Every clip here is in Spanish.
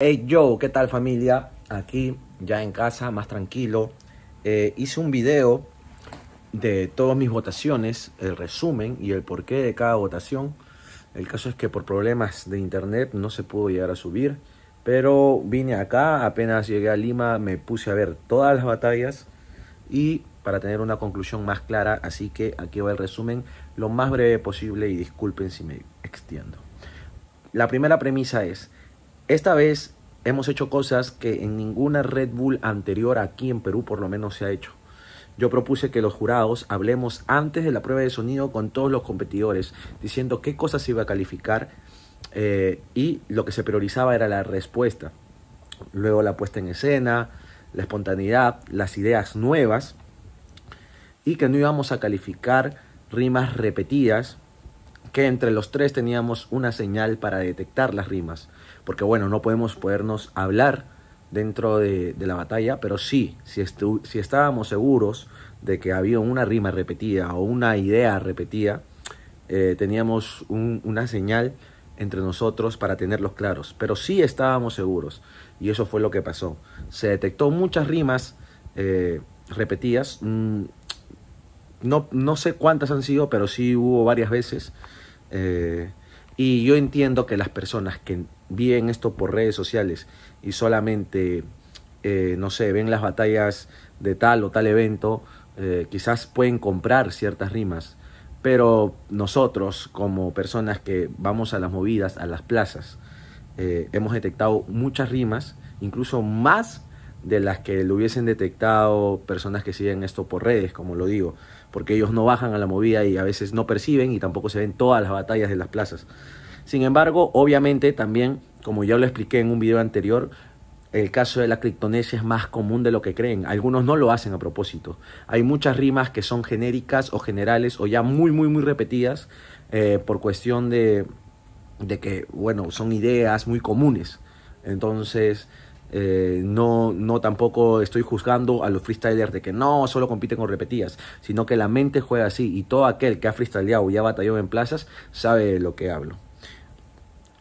Hey yo, ¿qué tal familia? Aquí ya en casa, más tranquilo. Eh, hice un video de todas mis votaciones, el resumen y el porqué de cada votación. El caso es que por problemas de internet no se pudo llegar a subir, pero vine acá, apenas llegué a Lima, me puse a ver todas las batallas y para tener una conclusión más clara, así que aquí va el resumen lo más breve posible y disculpen si me extiendo. La primera premisa es, esta vez hemos hecho cosas que en ninguna Red Bull anterior aquí en Perú por lo menos se ha hecho. Yo propuse que los jurados hablemos antes de la prueba de sonido con todos los competidores, diciendo qué cosas se iba a calificar eh, y lo que se priorizaba era la respuesta. Luego la puesta en escena, la espontaneidad, las ideas nuevas y que no íbamos a calificar rimas repetidas, que entre los tres teníamos una señal para detectar las rimas porque bueno, no podemos podernos hablar dentro de, la batalla, pero sí, si, si estábamos seguros de que había una rima repetida o una idea repetida, eh, teníamos una señal entre nosotros para tenerlos claros, pero sí estábamos seguros y eso fue lo que pasó. Se detectó muchas rimas eh, repetidas, mm, no, no, sé cuántas han sido, pero sí hubo varias veces. Eh, y yo entiendo que las personas que bien esto por redes sociales y solamente, eh, no sé, ven las batallas de tal o tal evento, eh, quizás pueden comprar ciertas rimas, pero nosotros como personas que vamos a las movidas, a las plazas, eh, hemos detectado muchas rimas, incluso más de las que lo hubiesen detectado personas que siguen esto por redes, como lo digo, porque ellos no bajan a la movida y a veces no perciben y tampoco se ven todas las batallas de las plazas. Sin embargo, obviamente también, como ya lo expliqué en un video anterior, el caso de la criptonesia es más común de lo que creen. Algunos no lo hacen a propósito. Hay muchas rimas que son genéricas o generales o ya muy, muy, muy repetidas eh, por cuestión de, que, bueno, son ideas muy comunes. Entonces, eh, no, no tampoco estoy juzgando a los freestylers de que no, solo compiten con repetidas, sino que la mente juega así y todo aquel que ha freestyleado y ha batallado en plazas sabe de lo que hablo.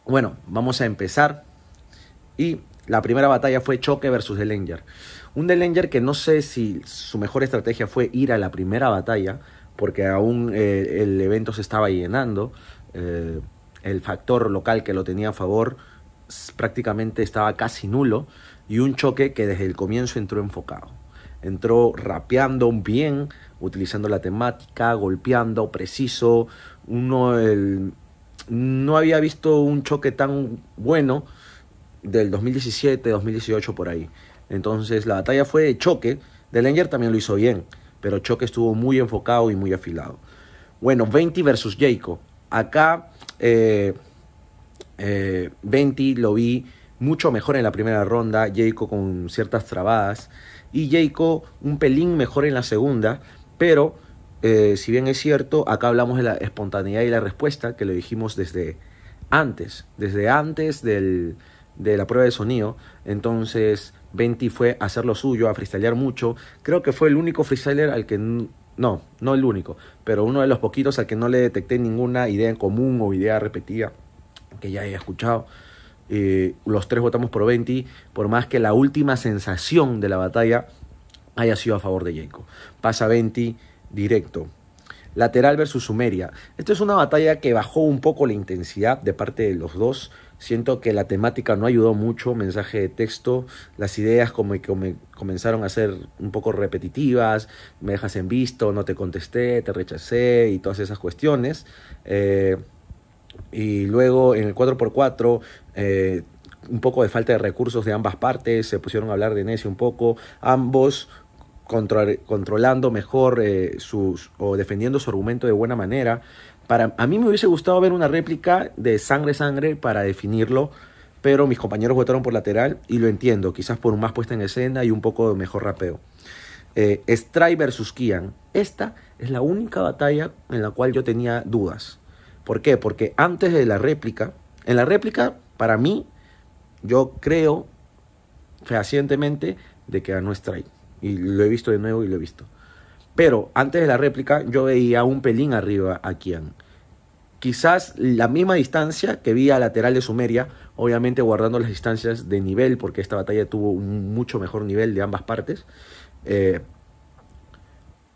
Bueno, vamos a empezar. Y la primera batalla fue Choque versus Delenger. Un Delenger que no sé si su mejor estrategia fue ir a la primera batalla, porque aún eh, el evento se estaba llenando. Eh, el factor local que lo tenía a favor prácticamente estaba casi nulo. Y un choque que desde el comienzo entró enfocado. Entró rapeando bien, utilizando la temática, golpeando, preciso. Uno, el no había visto un choque tan bueno del 2017, 2018 por ahí. Entonces la batalla fue de choque. Delenger también lo hizo bien, pero Choque estuvo muy enfocado y muy afilado. Bueno, 20 versus Jaco. Acá eh, eh, Venti lo vi mucho mejor en la primera ronda, Jaco con ciertas trabadas y Jaco un pelín mejor en la segunda, pero eh, si bien es cierto, acá hablamos de la espontaneidad y la respuesta, que lo dijimos desde antes, desde antes del, de la prueba de sonido. Entonces, Venti fue a hacer lo suyo, a freestylear mucho. Creo que fue el único freestyler al que. No, no el único, pero uno de los poquitos al que no le detecté ninguna idea en común o idea repetida que ya haya escuchado. Eh, los tres votamos por Venti, por más que la última sensación de la batalla haya sido a favor de Jacob. Pasa Venti, directo. Lateral versus Sumeria. Esta es una batalla que bajó un poco la intensidad de parte de los dos. Siento que la temática no ayudó mucho, mensaje de texto, las ideas como que comenzaron a ser un poco repetitivas, me dejas en visto, no te contesté, te rechacé y todas esas cuestiones. Eh, y luego en el 4x4 eh, un poco de falta de recursos de ambas partes, se pusieron a hablar de necio un poco, ambos controlando mejor eh, sus, o defendiendo su argumento de buena manera. Para, a mí me hubiese gustado ver una réplica de sangre-sangre para definirlo, pero mis compañeros votaron por lateral y lo entiendo, quizás por más puesta en escena y un poco mejor rapeo. Eh, Stray versus Kian. Esta es la única batalla en la cual yo tenía dudas. ¿Por qué? Porque antes de la réplica, en la réplica, para mí, yo creo fehacientemente de que ganó Stray. Y lo he visto de nuevo y lo he visto. Pero antes de la réplica yo veía un pelín arriba a Kian. Quizás la misma distancia que vi a lateral de Sumeria, obviamente guardando las distancias de nivel, porque esta batalla tuvo un mucho mejor nivel de ambas partes. Eh,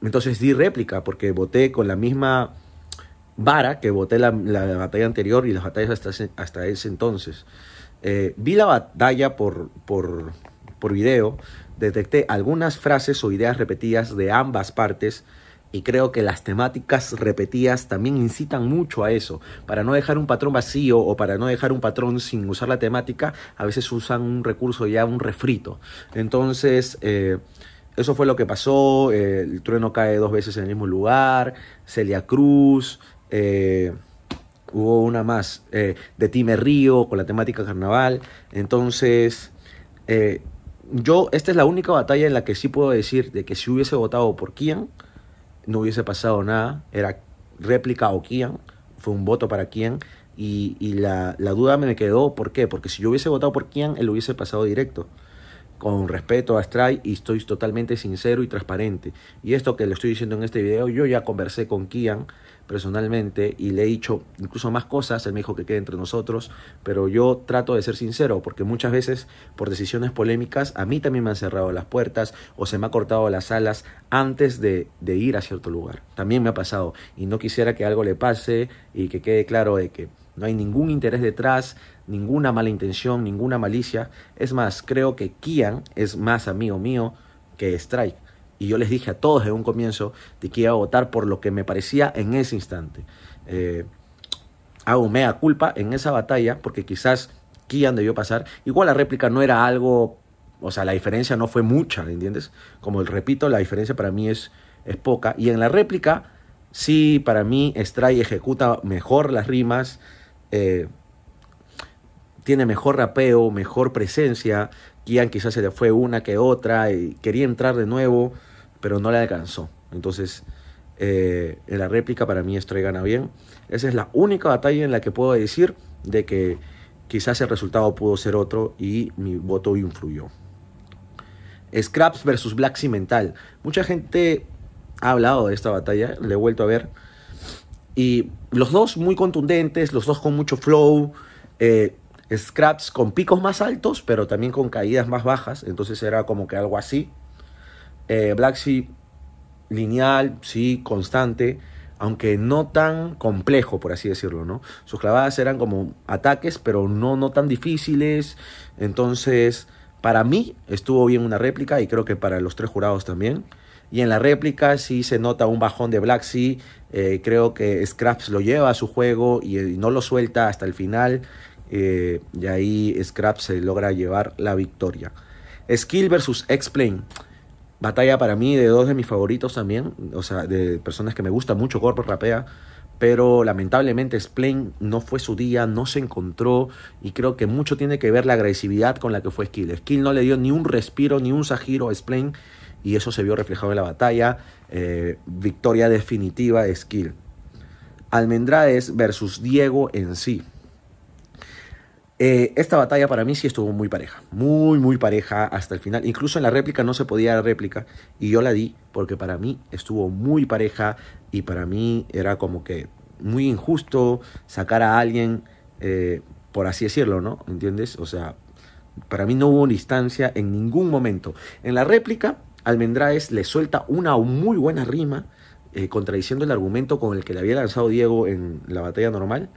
entonces di réplica, porque voté con la misma vara que voté la, batalla anterior y las batallas hasta ese, entonces. Eh, vi la batalla por, por, por video, detecté algunas frases o ideas repetidas de ambas partes y creo que las temáticas repetidas también incitan mucho a eso. Para no dejar un patrón vacío o para no dejar un patrón sin usar la temática, a veces usan un recurso ya, un refrito. Entonces, eh, eso fue lo que pasó. Eh, el trueno cae dos veces en el mismo lugar. Celia Cruz. Eh, hubo una más. de Time Río con la temática carnaval. Entonces, yo, esta es la única batalla en la que sí puedo decir de que si hubiese votado por Kian, no hubiese pasado nada. Era réplica o quién, fue un voto para quién, Y, la, la, duda me quedó, ¿por qué? Porque si yo hubiese votado por quién, él hubiese pasado directo con respeto a Stray y estoy totalmente sincero y transparente. Y esto que le estoy diciendo en este video, yo ya conversé con Kian personalmente y le he dicho incluso más cosas, él me dijo que quede entre nosotros, pero yo trato de ser sincero porque muchas veces por decisiones polémicas a mí también me han cerrado las puertas o se me ha cortado las alas antes de ir a cierto lugar. También me ha pasado y no quisiera que algo le pase y que quede claro de que no hay ningún interés detrás, ninguna mala intención, ninguna malicia. Es más, creo que Kian es más amigo mío que Strike. Y yo les dije a todos en un comienzo de que iba a votar por lo que me parecía en ese instante. Eh, hago mea culpa en esa batalla porque quizás Kian debió pasar. Igual la réplica no era algo, o sea, la diferencia no fue mucha, ¿entiendes? Como repito, la diferencia para mí es, es poca. Y en la réplica, sí, para mí Strike ejecuta mejor las rimas, eh, tiene mejor rapeo, mejor presencia. Kian quizás se le fue una que otra y quería entrar de nuevo, pero no le alcanzó. Entonces, eh, en la réplica para mí Stray gana bien. Esa es la única batalla en la que puedo decir de que quizás el resultado pudo ser otro y mi voto influyó. Scraps versus Black Cimental. Mucha gente ha hablado de esta batalla, le he vuelto a ver. Y los dos muy contundentes, los dos con mucho flow, eh, scraps con picos más altos, pero también con caídas más bajas. Entonces era como que algo así. Eh, Black Sea lineal, sí, constante, aunque no tan complejo, por así decirlo, ¿no? Sus clavadas eran como ataques, pero no, no tan difíciles. Entonces, para mí estuvo bien una réplica y creo que para los tres jurados también. Y en la réplica sí se nota un bajón de Black Sea. Eh, creo que Scraps lo lleva a su juego y, no lo suelta hasta el final. Eh, y ahí Scraps se logra llevar la victoria. Skill versus x Batalla para mí de dos de mis favoritos también. O sea, de personas que me gusta mucho. Corpo, rapea pero lamentablemente Splain no fue su día, no se encontró y creo que mucho tiene que ver la agresividad con la que fue Skill. Skill no le dio ni un respiro, ni un sajiro a Spleen y eso se vio reflejado en la batalla. Eh, victoria definitiva de Skill. Almendrades versus Diego en sí. Eh, esta batalla para mí sí estuvo muy pareja, muy, muy pareja hasta el final. Incluso en la réplica no se podía dar réplica y yo la di porque para mí estuvo muy pareja y para mí era como que muy injusto sacar a alguien, eh, por así decirlo, ¿no? ¿Entiendes? O sea, para mí no hubo distancia en ningún momento. En la réplica Almendraes le suelta una muy buena rima, eh, contradiciendo el argumento con el que le había lanzado Diego en la batalla normal.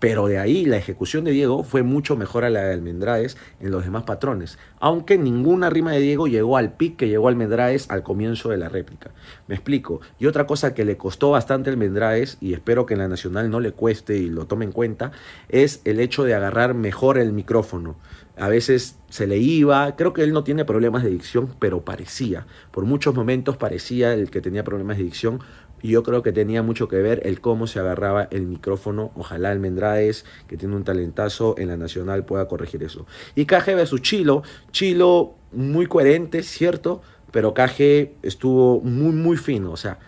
Pero de ahí la ejecución de Diego fue mucho mejor a la de Almendraes en los demás patrones, aunque ninguna rima de Diego llegó al pic que llegó Almendraes al comienzo de la réplica. Me explico. Y otra cosa que le costó bastante a Almendraes, y espero que en la Nacional no le cueste y lo tome en cuenta, es el hecho de agarrar mejor el micrófono. A veces se le iba, creo que él no tiene problemas de dicción, pero parecía, por muchos momentos parecía el que tenía problemas de dicción, y yo creo que tenía mucho que ver el cómo se agarraba el micrófono. Ojalá Almendraes, que tiene un talentazo en la Nacional, pueda corregir eso. Y Caje versus Chilo. Chilo muy coherente, cierto, pero Caje estuvo muy, muy fino. O sea,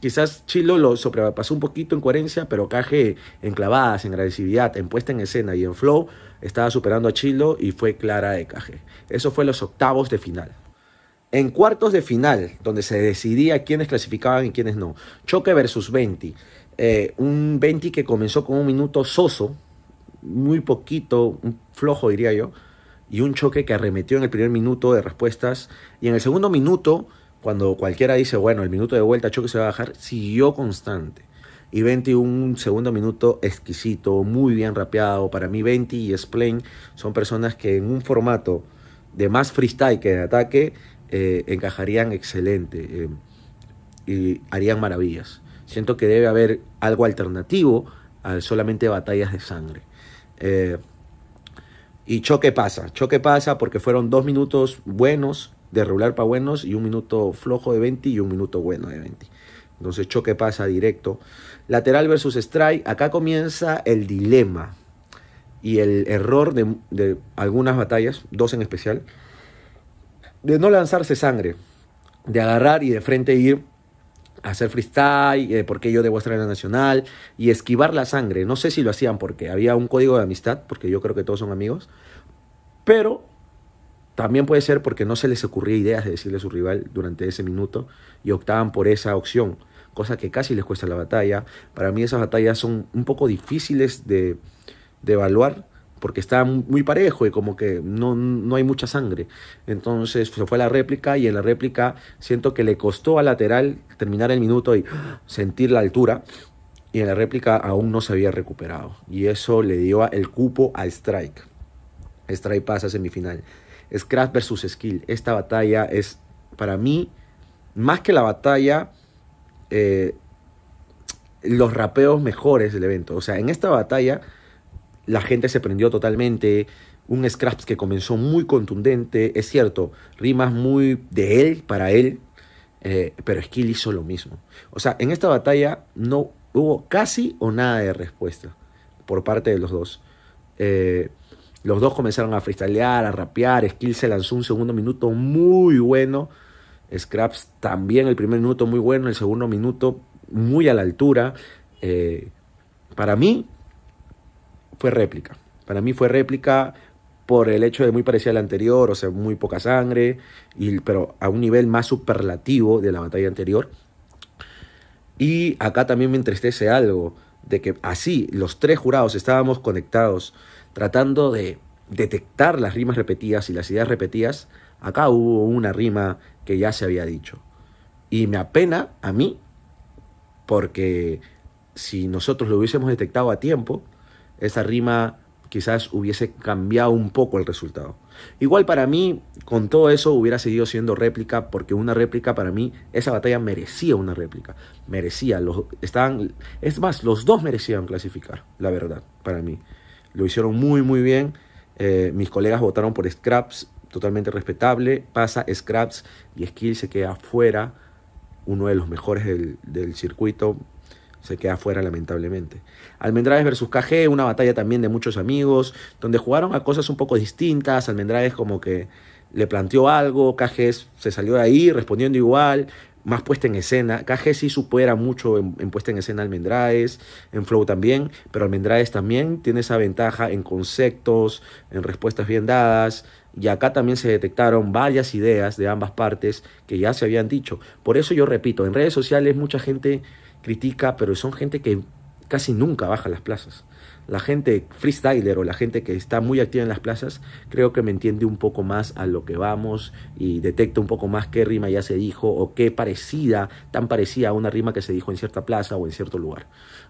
quizás Chilo lo sobrepasó un poquito en coherencia, pero Caje en clavadas, en agresividad, en puesta en escena y en flow, estaba superando a Chilo y fue clara de Caje. Eso fue los octavos de final. En cuartos de final, donde se decidía quiénes clasificaban y quiénes no. Choque versus 20. Eh, un 20 que comenzó con un minuto soso, muy poquito, flojo diría yo, y un choque que arremetió en el primer minuto de respuestas. Y en el segundo minuto, cuando cualquiera dice, bueno, el minuto de vuelta, choque se va a bajar, siguió constante. Y 20, un segundo minuto exquisito, muy bien rapeado. Para mí, 20 y Splane son personas que en un formato de más freestyle que de ataque eh, encajarían excelente eh, y harían maravillas. Siento que debe haber algo alternativo a solamente batallas de sangre. Eh, y choque pasa, choque pasa porque fueron dos minutos buenos de regular para buenos y un minuto flojo de 20 y un minuto bueno de 20. Entonces choque pasa directo. Lateral versus strike, acá comienza el dilema y el error de, de algunas batallas, dos en especial de no lanzarse sangre, de agarrar y de frente ir a hacer freestyle, eh, porque yo debo estar en la nacional, y esquivar la sangre. No sé si lo hacían porque había un código de amistad, porque yo creo que todos son amigos, pero también puede ser porque no se les ocurría ideas de decirle a su rival durante ese minuto y optaban por esa opción, cosa que casi les cuesta la batalla. Para mí esas batallas son un poco difíciles de evaluar porque está muy parejo y como que no, hay mucha sangre. Entonces pues, se fue la réplica y en la réplica siento que le costó al lateral terminar el minuto y sentir la altura. Y en la réplica aún no se había recuperado. Y eso le dio el cupo a Strike. Strike pasa a semifinal. Scratch versus Skill. Esta batalla es para mí, más que la batalla, eh, los rapeos mejores del evento. O sea, en esta batalla la gente se prendió totalmente. Un Scraps que comenzó muy contundente, es cierto, rimas muy de él, para él, eh, pero Skill hizo lo mismo. O sea, en esta batalla no hubo casi o nada de respuesta por parte de los dos. Eh, los dos comenzaron a freestylear, a rapear. Skill se lanzó un segundo minuto muy bueno. Scraps también el primer minuto muy bueno, el segundo minuto muy a la altura. Eh, para mí, fue réplica. Para mí fue réplica por el hecho de muy parecida al anterior, o sea, muy poca sangre, y, pero a un nivel más superlativo de la batalla anterior. Y acá también me entristece algo, de que así los tres jurados estábamos conectados, tratando de detectar las rimas repetidas y las ideas repetidas. Acá hubo una rima que ya se había dicho. Y me apena a mí, porque si nosotros lo hubiésemos detectado a tiempo, esa rima quizás hubiese cambiado un poco el resultado. Igual para mí, con todo eso hubiera seguido siendo réplica, porque una réplica para mí, esa batalla merecía una réplica. Merecía, los, están es más, los dos merecían clasificar, la verdad, para mí. Lo hicieron muy, muy bien. Eh, mis colegas votaron por Scraps, totalmente respetable. Pasa Scraps y Skill se queda fuera, uno de los mejores del, del circuito, se queda fuera lamentablemente. Almendraves versus KG, una batalla también de muchos amigos, donde jugaron a cosas un poco distintas, Almendraves como que le planteó algo, KG se salió de ahí respondiendo igual, más puesta en escena. KG sí supera mucho en, puesta en escena Almendraes, en flow también, pero Almendraes también tiene esa ventaja en conceptos, en respuestas bien dadas. Y acá también se detectaron varias ideas de ambas partes que ya se habían dicho. Por eso yo repito, en redes sociales mucha gente critica, pero son gente que casi nunca baja las plazas. La gente freestyler o la gente que está muy activa en las plazas, creo que me entiende un poco más a lo que vamos y detecta un poco más qué rima ya se dijo o qué parecida, tan parecida a una rima que se dijo en cierta plaza o en cierto lugar,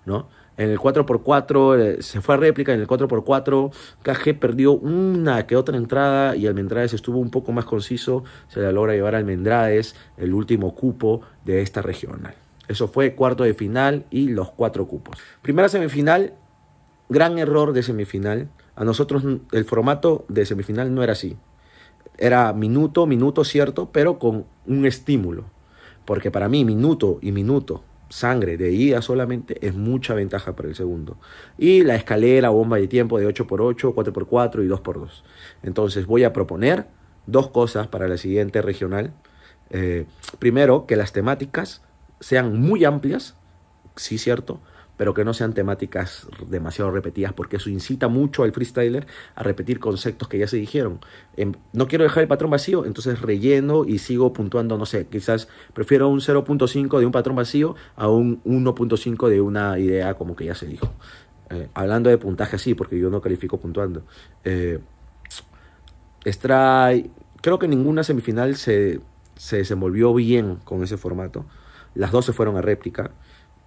¿no? En el 4x4 eh, se fue a réplica, en el 4x4 KG perdió una que otra entrada y Almendrades estuvo un poco más conciso, se la logra llevar a Almendrades el último cupo de esta regional. Eso fue cuarto de final y los cuatro cupos. Primera semifinal, gran error de semifinal. A nosotros el formato de semifinal no era así. Era minuto, minuto, cierto, pero con un estímulo. Porque para mí, minuto y minuto, sangre de ida solamente, es mucha ventaja para el segundo. Y la escalera, bomba de tiempo de 8x8, 4x4 y 2x2. Entonces voy a proponer dos cosas para la siguiente regional. Eh, primero, que las temáticas sean muy amplias, sí cierto, pero que no sean temáticas demasiado repetidas, porque eso incita mucho al freestyler a repetir conceptos que ya se dijeron. Em, no quiero dejar el patrón vacío, entonces relleno y sigo puntuando, no sé, quizás prefiero un 0.5 de un patrón vacío a un 1.5 de una idea como que ya se dijo. Eh, hablando de puntaje sí porque yo no califico puntuando. Eh, creo que ninguna semifinal se, se desenvolvió bien con ese formato. Las dos se fueron a réplica,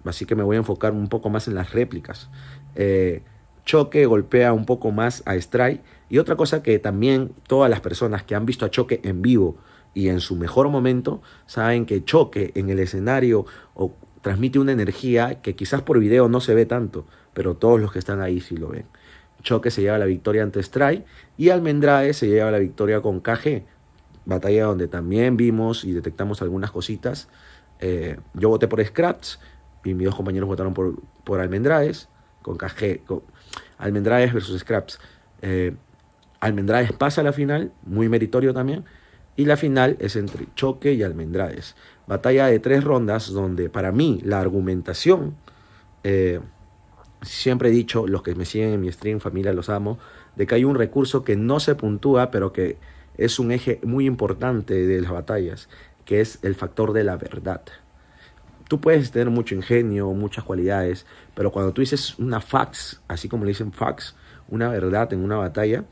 así que me voy a enfocar un poco más en las réplicas. Eh, Choque golpea un poco más a Strike. Y otra cosa que también todas las personas que han visto a Choque en vivo y en su mejor momento saben que Choque en el escenario o transmite una energía que quizás por video no se ve tanto, pero todos los que están ahí sí lo ven. Choque se lleva la victoria ante stray y Almendrae se lleva la victoria con KG. Batalla donde también vimos y detectamos algunas cositas. Eh, yo voté por Scraps y mis dos compañeros votaron por, por Almendraes, con Cajé, Almendraes versus Scraps. Eh, Almendraes pasa a la final, muy meritorio también, y la final es entre Choque y Almendraes. Batalla de tres rondas donde para mí la argumentación, eh, siempre he dicho, los que me siguen en mi stream, familia, los amo, de que hay un recurso que no se puntúa, pero que es un eje muy importante de las batallas, que es el factor de la verdad. Tú puedes tener mucho ingenio, muchas cualidades, pero cuando tú dices una fax, así como le dicen fax, una verdad en una batalla,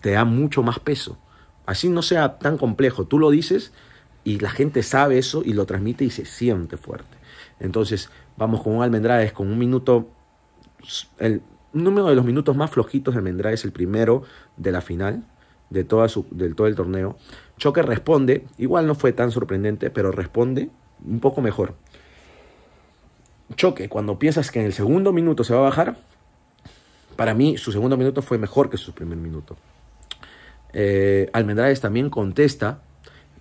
te da mucho más peso. Así no sea tan complejo, tú lo dices y la gente sabe eso y lo transmite y se siente fuerte. Entonces, vamos con un Almendrades, con un minuto, el número de los minutos más flojitos de Almendrades, el primero de la final, de, su, todo el torneo. Choque responde, igual no fue tan sorprendente, pero responde un poco mejor. Choque, cuando piensas que en el segundo minuto se va a bajar, para mí su segundo minuto fue mejor que su primer minuto. Eh, también contesta.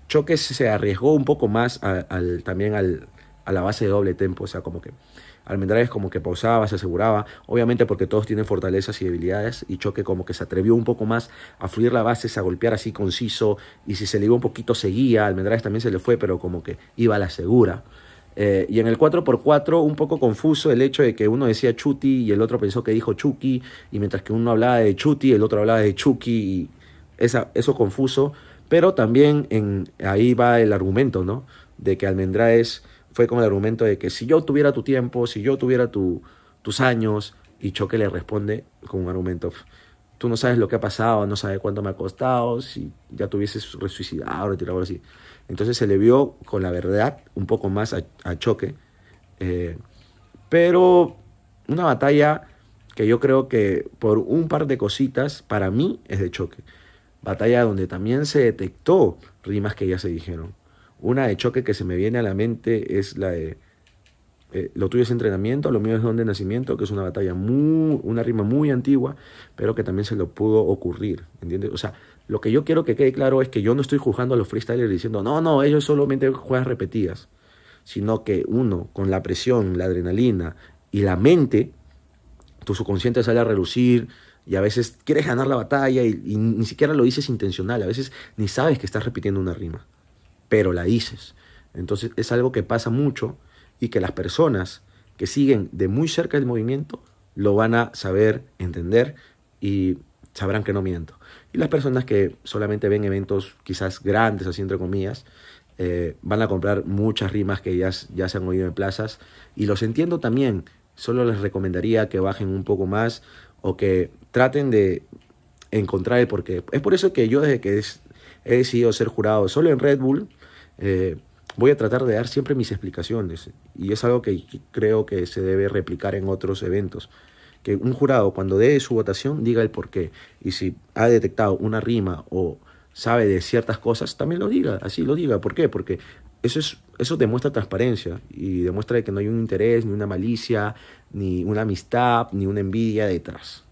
Choque se arriesgó un poco más al, también al, a la base de doble tempo, o sea, como que Almendraes como que pausaba, se aseguraba, obviamente porque todos tienen fortalezas y debilidades, y Choque como que se atrevió un poco más a fluir la base, a golpear así conciso, y si se le iba un poquito seguía, almendraes también se le fue, pero como que iba a la segura. Eh, y en el 4x4, un poco confuso el hecho de que uno decía Chuti y el otro pensó que dijo Chucky, y mientras que uno hablaba de Chuti, el otro hablaba de Chucky, y eso confuso, pero también en, ahí va el argumento, ¿no? De que Almendraes fue como el argumento de que si yo tuviera tu tiempo, si yo tuviera tus años, y Choque le responde con un argumento, tú no sabes lo que ha pasado, no sabes cuánto me ha costado, si ya tuvieses resucitado, retirado así. Entonces se le vio con la verdad un poco más a, Choque, eh, pero una batalla que yo creo que por un par de cositas para mí es de Choque. Batalla donde también se detectó rimas que ya se dijeron una de choque que se me viene a la mente es la de eh, lo tuyo es entrenamiento, lo mío es don de nacimiento, que es una batalla muy, una rima muy antigua, pero que también se lo pudo ocurrir, ¿entiendes? O sea, lo que yo quiero que quede claro es que yo no estoy juzgando a los freestylers diciendo, no, no, ellos solamente juegan repetidas, sino que uno, con la presión, la adrenalina y la mente, tu subconsciente sale a relucir y a veces quieres ganar la batalla y ni siquiera lo dices intencional, a veces ni sabes que estás repitiendo una rima pero la dices. Entonces es algo que pasa mucho y que las personas que siguen de muy cerca el movimiento lo van a saber, entender y sabrán que no miento. Y las personas que solamente ven eventos quizás grandes, así entre comillas, eh, van a comprar muchas rimas que ya, ya se han oído en plazas y los entiendo también, solo les recomendaría que bajen un poco más o que traten de encontrar el porqué. Es por eso que yo desde que es, he decidido ser jurado solo en Red Bull, eh, voy a tratar de dar siempre mis explicaciones y es algo que creo que se debe replicar en otros eventos. Que un jurado cuando dé su votación diga el por qué y si ha detectado una rima o sabe de ciertas cosas, también lo diga, así lo diga. ¿Por qué? Porque eso, es, eso demuestra transparencia y demuestra que no hay un interés, ni una malicia, ni una amistad, ni una envidia detrás.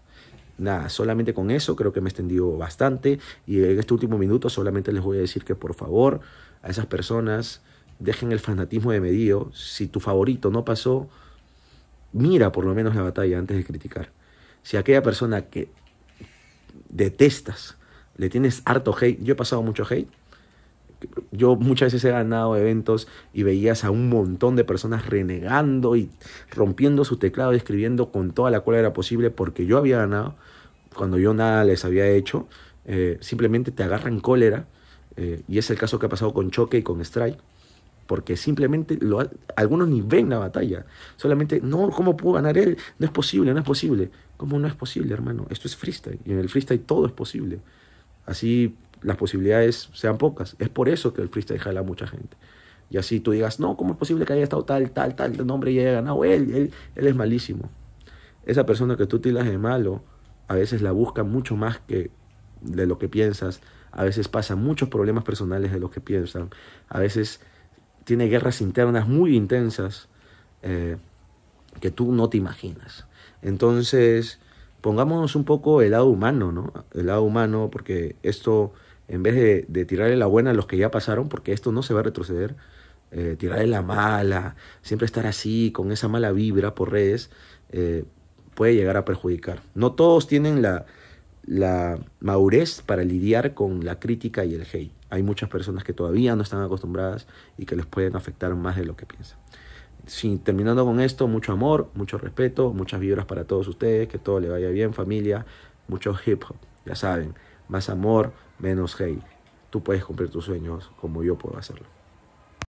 Nada, solamente con eso creo que me he extendido bastante y en este último minuto solamente les voy a decir que por favor a esas personas, dejen el fanatismo de medio Si tu favorito no pasó, mira por lo menos la batalla antes de criticar. Si aquella persona que detestas, le tienes harto hate, yo he pasado mucho hate, yo muchas veces he ganado eventos y veías a un montón de personas renegando y rompiendo su teclado y escribiendo con toda la cual era posible porque yo había ganado, cuando yo nada les había hecho, eh, simplemente te agarran cólera eh, y es el caso que ha pasado con Choque y con Strike, porque simplemente algunos ni ven la batalla, solamente, no, ¿cómo puedo ganar él? No es posible, no es posible. ¿Cómo no es posible, hermano? Esto es freestyle, y en el freestyle todo es posible. Así las posibilidades sean pocas. Es por eso que el freestyle jala a mucha gente. Y así tú digas, no, ¿cómo es posible que haya estado tal, tal, tal nombre y haya ganado él? Él, es malísimo. Esa persona que tú tiras de malo, a veces la busca mucho más que de lo que piensas, a veces pasa muchos problemas personales de los que piensan, a veces tiene guerras internas muy intensas eh, que tú no te imaginas. Entonces, pongamos un poco el lado humano, ¿no? El lado humano, porque esto, en vez de, de tirarle la buena a los que ya pasaron, porque esto no se va a retroceder, tirar eh, tirarle la mala, siempre estar así, con esa mala vibra por redes, eh, puede llegar a perjudicar. No todos tienen la, la madurez para lidiar con la crítica y el hate. Hay muchas personas que todavía no están acostumbradas y que les pueden afectar más de lo que piensan. terminando con esto, mucho amor, mucho respeto, muchas vibras para todos ustedes, que todo le vaya bien, familia, mucho hip hop, ya saben, más amor, menos hate. Tú puedes cumplir tus sueños como yo puedo hacerlo.